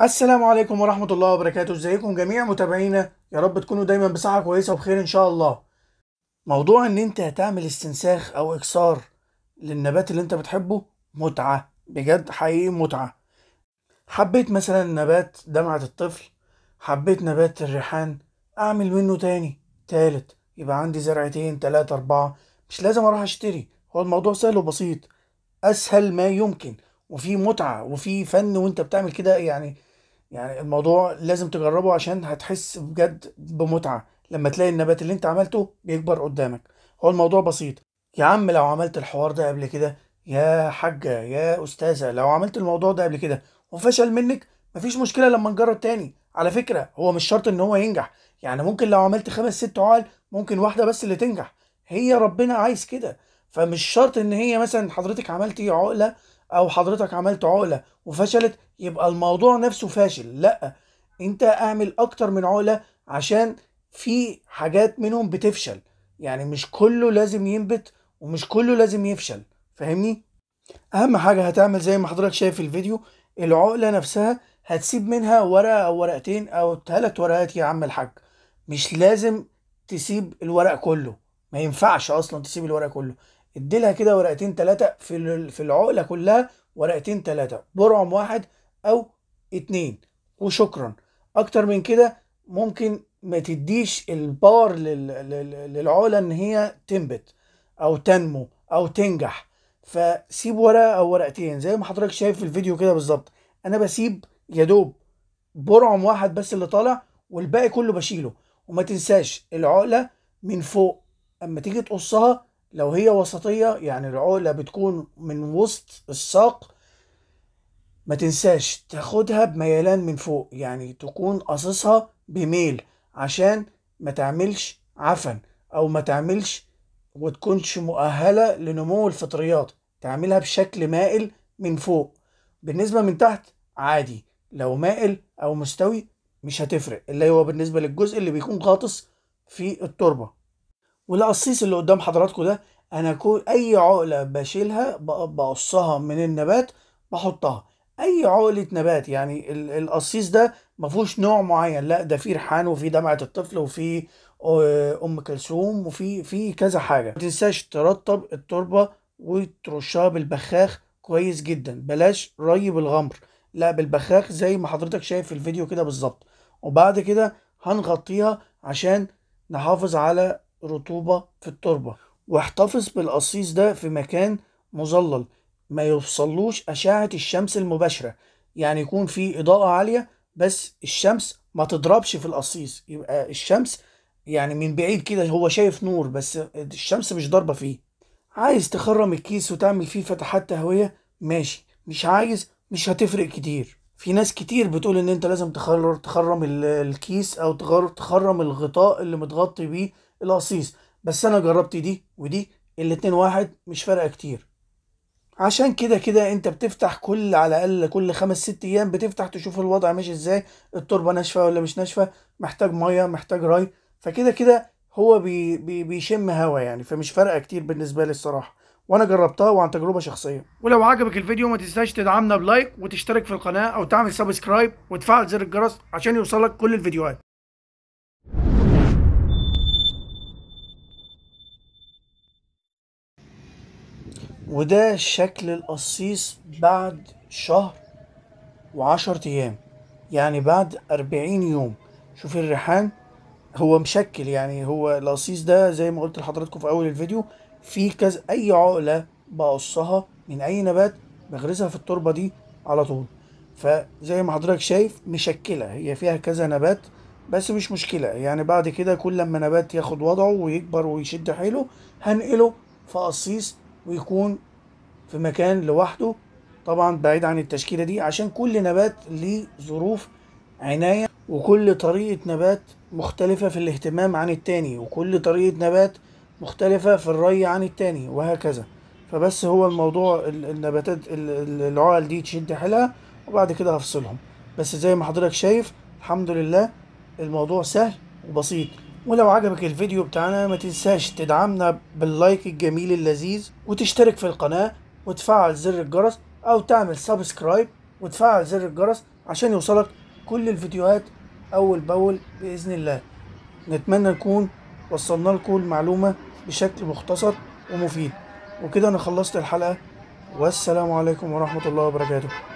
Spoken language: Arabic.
السلام عليكم ورحمة الله وبركاته ازيكم جميع متابعينا يا رب تكونوا دايما بصحة كويسة وبخير ان شاء الله موضوع ان انت هتعمل استنساخ او اكسار للنبات اللي انت بتحبه متعة بجد حقيقي متعة حبيت مثلا نبات دمعة الطفل حبيت نبات الريحان اعمل منه تاني تالت يبقى عندي زرعتين تلاتة اربعة مش لازم اروح اشتري هو الموضوع سهل وبسيط اسهل ما يمكن وفي متعه وفي فن وانت بتعمل كده يعني يعني الموضوع لازم تجربه عشان هتحس بجد بمتعه لما تلاقي النبات اللي انت عملته بيكبر قدامك هو الموضوع بسيط يا عم لو عملت الحوار ده قبل كده يا حاجه يا استاذه لو عملت الموضوع ده قبل كده وفشل منك مفيش مشكله لما نجرب تاني على فكره هو مش شرط ان هو ينجح يعني ممكن لو عملت خمس ست عقل ممكن واحده بس اللي تنجح هي ربنا عايز كده فمش شرط ان هي مثلا حضرتك عملتي عقله او حضرتك عملت عقله وفشلت يبقى الموضوع نفسه فاشل لا انت اعمل اكتر من عقله عشان في حاجات منهم بتفشل يعني مش كله لازم ينبت ومش كله لازم يفشل فاهمني اهم حاجه هتعمل زي ما حضرتك شايف في الفيديو العقله نفسها هتسيب منها ورقه او ورقتين او ثلاث ورقات يا عم الحاج مش لازم تسيب الورق كله ما ينفعش اصلا تسيب الورق كله اديلها كده ورقتين ثلاثه في في العقله كلها ورقتين ثلاثه برعم واحد او اتنين وشكرا اكتر من كده ممكن ما تديش الباور للعقله ان هي تنبت او تنمو او تنجح فسيب ورقه او ورقتين زي ما حضرتك شايف في الفيديو كده بالظبط انا بسيب يا دوب برعم واحد بس اللي طالع والباقي كله بشيله وما تنساش العقله من فوق اما تيجي تقصها لو هي وسطية يعني العقلة بتكون من وسط الساق ما تنساش تاخدها بميلان من فوق يعني تكون قاصصها بميل عشان ما تعملش عفن او ما تعملش وتكونش مؤهلة لنمو الفطريات تعملها بشكل مائل من فوق بالنسبة من تحت عادي لو مائل او مستوي مش هتفرق اللي هو بالنسبة للجزء اللي بيكون غاطس في التربة والقصيص اللي قدام حضراتكم ده انا كل اي عقله بشيلها بقصها من النبات بحطها اي عقله نبات يعني القصيص ده ما فيهوش نوع معين لا ده فيه ريحان وفي دمعه الطفل وفي آه، ام كلثوم وفي في كذا حاجه ما تنساش ترطب التربه وترشها بالبخاخ كويس جدا بلاش ري بالغمر لا بالبخاخ زي ما حضرتك شايف في الفيديو كده بالظبط وبعد كده هنغطيها عشان نحافظ على رطوبة في التربة واحتفظ بالقصيص ده في مكان مظلل ما يوصلوش أشعة الشمس المباشرة يعني يكون في إضاءة عالية بس الشمس ما تضربش في القصيص يبقى الشمس يعني من بعيد كده هو شايف نور بس الشمس مش ضاربة فيه عايز تخرم الكيس وتعمل فيه فتحات تهوية ماشي مش عايز مش هتفرق كتير في ناس كتير بتقول ان انت لازم تخرم تخرم الكيس او تخرم الغطاء اللي متغطي بيه القصيص بس انا جربت دي ودي الاتنين واحد مش فارقه كتير عشان كده كده انت بتفتح كل على الاقل كل خمس ست ايام بتفتح تشوف الوضع ماشي ازاي التربه ناشفه ولا مش ناشفه محتاج ميه محتاج ري فكده كده هو بي بي بيشم هوا يعني فمش فارقه كتير بالنسبه لي الصراحه وانا جربتها وعن تجربه شخصيه ولو عجبك الفيديو ما تنساش تدعمنا بلايك وتشترك في القناه او تعمل سبسكرايب وتفعل زر الجرس عشان يوصلك كل الفيديوهات وده شكل القصيص بعد شهر وعشر أيام يعني بعد أربعين يوم شوف الريحان هو مشكل يعني هو القصيص ده زي ما قلت لحضراتكم في أول الفيديو في كذا أي عقلة بقصها من أي نبات بغرزها في التربة دي على طول فزي ما حضرتك شايف مشكلة هي فيها كذا نبات بس مش مشكلة يعني بعد كده كل لما نبات ياخد وضعه ويكبر ويشد حيله هنقله في قصيص ويكون في مكان لوحده طبعا بعيد عن التشكيلة دي عشان كل نبات ليه ظروف عناية وكل طريقة نبات مختلفة في الاهتمام عن التاني وكل طريقة نبات مختلفة في الري عن التاني وهكذا فبس هو الموضوع النباتات العقل دي تشد حيلها وبعد كده هفصلهم بس زي ما حضرتك شايف الحمد لله الموضوع سهل وبسيط ولو عجبك الفيديو بتاعنا ما تنساش تدعمنا باللايك الجميل اللذيذ وتشترك في القناة وتفعل زر الجرس او تعمل سبسكرايب وتفعل زر الجرس عشان يوصلك كل الفيديوهات اول باول باذن الله نتمنى نكون وصلنا لكم المعلومة بشكل مختصر ومفيد وكده انا خلصت الحلقة والسلام عليكم ورحمة الله وبركاته